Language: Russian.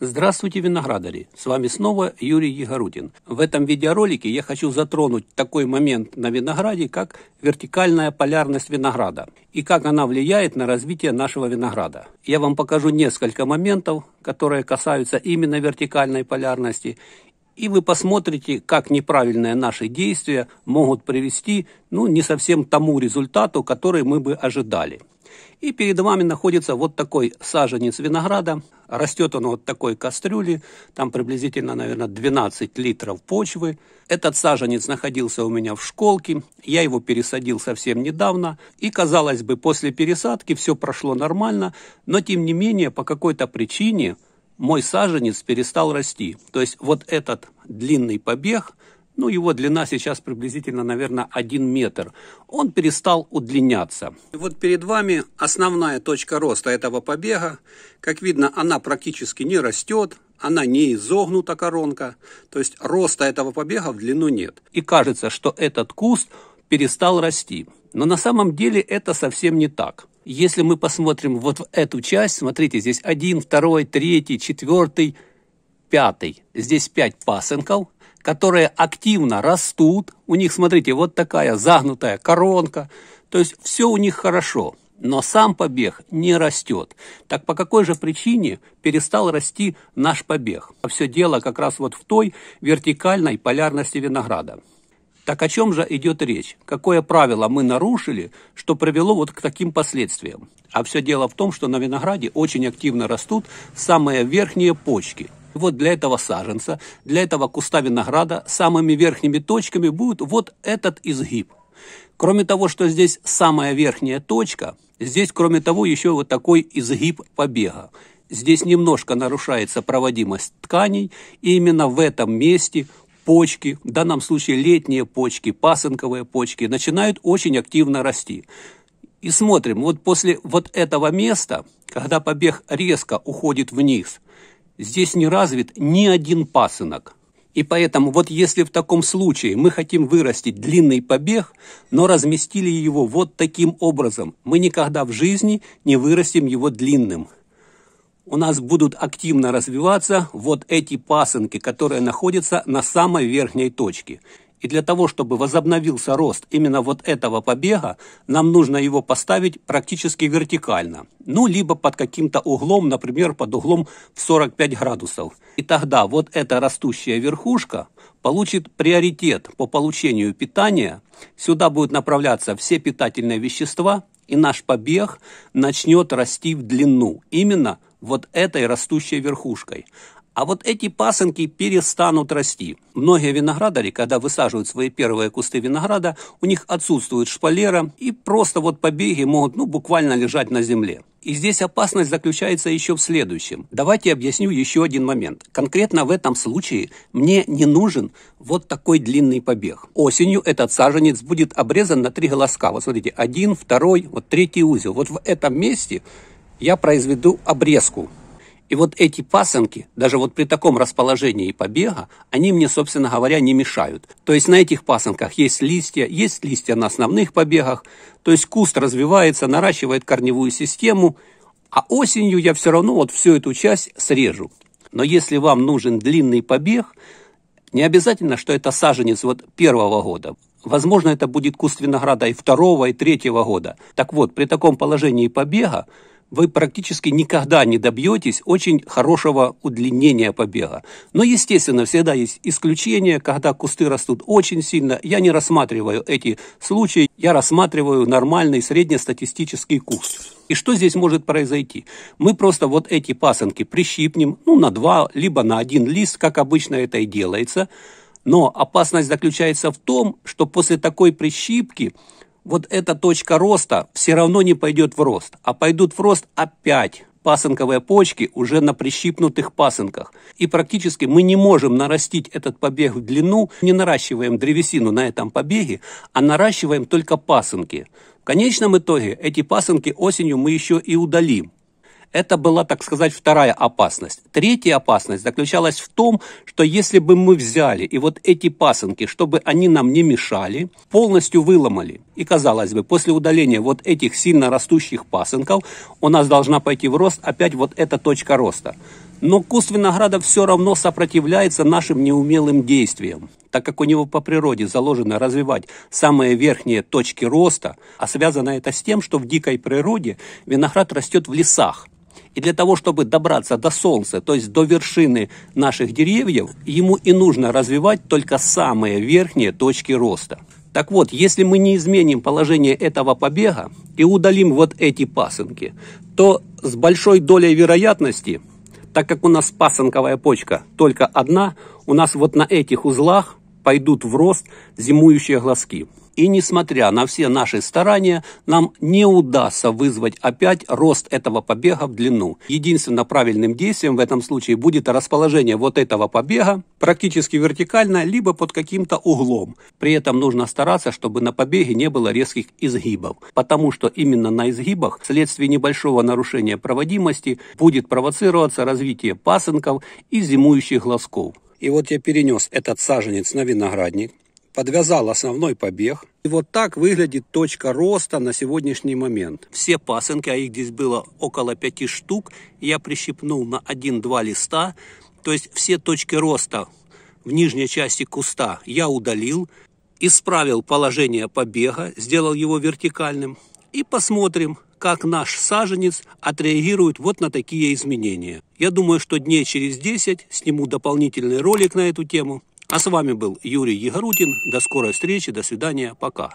Здравствуйте, виноградари! С вами снова Юрий Егорутин. В этом видеоролике я хочу затронуть такой момент на винограде, как вертикальная полярность винограда и как она влияет на развитие нашего винограда. Я вам покажу несколько моментов, которые касаются именно вертикальной полярности, и вы посмотрите, как неправильные наши действия могут привести ну, не совсем тому результату, который мы бы ожидали. И перед вами находится вот такой саженец винограда. Растет он вот такой кастрюли, там приблизительно, наверное, 12 литров почвы. Этот саженец находился у меня в школке, я его пересадил совсем недавно. И, казалось бы, после пересадки все прошло нормально, но, тем не менее, по какой-то причине мой саженец перестал расти. То есть вот этот длинный побег – ну, его длина сейчас приблизительно, наверное, 1 метр. Он перестал удлиняться. Вот перед вами основная точка роста этого побега. Как видно, она практически не растет, она не изогнута коронка, то есть роста этого побега в длину нет. И кажется, что этот куст перестал расти. Но на самом деле это совсем не так. Если мы посмотрим вот в эту часть, смотрите, здесь один, второй, третий, четвертый, пятый. здесь пять пасынков, которые активно растут. У них, смотрите, вот такая загнутая коронка. То есть все у них хорошо, но сам побег не растет. Так по какой же причине перестал расти наш побег? А все дело как раз вот в той вертикальной полярности винограда. Так о чем же идет речь? Какое правило мы нарушили, что привело вот к таким последствиям? А все дело в том, что на винограде очень активно растут самые верхние почки – вот для этого саженца, для этого куста винограда самыми верхними точками будет вот этот изгиб. Кроме того, что здесь самая верхняя точка, здесь, кроме того, еще вот такой изгиб побега. Здесь немножко нарушается проводимость тканей, и именно в этом месте почки, в данном случае летние почки, пасынковые почки, начинают очень активно расти. И смотрим, вот после вот этого места, когда побег резко уходит вниз – здесь не развит ни один пасынок. И поэтому вот если в таком случае мы хотим вырастить длинный побег, но разместили его вот таким образом, мы никогда в жизни не вырастим его длинным. У нас будут активно развиваться вот эти пасынки, которые находятся на самой верхней точке – и для того, чтобы возобновился рост именно вот этого побега, нам нужно его поставить практически вертикально. Ну, либо под каким-то углом, например, под углом в 45 градусов. И тогда вот эта растущая верхушка получит приоритет по получению питания. Сюда будут направляться все питательные вещества, и наш побег начнет расти в длину. Именно вот этой растущей верхушкой. А вот эти пасынки перестанут расти. Многие виноградари, когда высаживают свои первые кусты винограда, у них отсутствует шпалера, и просто вот побеги могут ну, буквально лежать на земле. И здесь опасность заключается еще в следующем. Давайте объясню еще один момент. Конкретно в этом случае мне не нужен вот такой длинный побег. Осенью этот саженец будет обрезан на три голоска. Вот смотрите, один, второй, вот третий узел. Вот в этом месте я произведу обрезку. И вот эти пасынки, даже вот при таком расположении побега, они мне, собственно говоря, не мешают. То есть на этих пасынках есть листья, есть листья на основных побегах, то есть куст развивается, наращивает корневую систему, а осенью я все равно вот всю эту часть срежу. Но если вам нужен длинный побег, не обязательно, что это саженец вот первого года. Возможно, это будет куст винограда и второго, и третьего года. Так вот, при таком положении побега вы практически никогда не добьетесь очень хорошего удлинения побега. Но, естественно, всегда есть исключения, когда кусты растут очень сильно. Я не рассматриваю эти случаи, я рассматриваю нормальный среднестатистический куст. И что здесь может произойти? Мы просто вот эти пасынки прищипнем, ну, на два, либо на один лист, как обычно это и делается. Но опасность заключается в том, что после такой прищипки вот эта точка роста все равно не пойдет в рост, а пойдут в рост опять пасынковые почки уже на прищипнутых пасынках. И практически мы не можем нарастить этот побег в длину, не наращиваем древесину на этом побеге, а наращиваем только пасынки. В конечном итоге эти пасынки осенью мы еще и удалим. Это была, так сказать, вторая опасность. Третья опасность заключалась в том, что если бы мы взяли и вот эти пасынки, чтобы они нам не мешали, полностью выломали, и, казалось бы, после удаления вот этих сильно растущих пасынков у нас должна пойти в рост опять вот эта точка роста. Но куст винограда все равно сопротивляется нашим неумелым действиям, так как у него по природе заложено развивать самые верхние точки роста, а связано это с тем, что в дикой природе виноград растет в лесах. И для того, чтобы добраться до солнца, то есть до вершины наших деревьев, ему и нужно развивать только самые верхние точки роста. Так вот, если мы не изменим положение этого побега и удалим вот эти пасынки, то с большой долей вероятности, так как у нас пасынковая почка только одна, у нас вот на этих узлах пойдут в рост зимующие глазки. И несмотря на все наши старания, нам не удастся вызвать опять рост этого побега в длину. Единственным правильным действием в этом случае будет расположение вот этого побега практически вертикально, либо под каким-то углом. При этом нужно стараться, чтобы на побеге не было резких изгибов, потому что именно на изгибах вследствие небольшого нарушения проводимости будет провоцироваться развитие пасынков и зимующих глазков. И вот я перенес этот саженец на виноградник, подвязал основной побег. И вот так выглядит точка роста на сегодняшний момент. Все пасынки, а их здесь было около пяти штук, я прищипнул на 1-2 листа. То есть все точки роста в нижней части куста я удалил, исправил положение побега, сделал его вертикальным. И посмотрим, как наш саженец отреагирует вот на такие изменения. Я думаю, что дней через 10 сниму дополнительный ролик на эту тему. А с вами был Юрий Егорудин. До скорой встречи, до свидания, пока.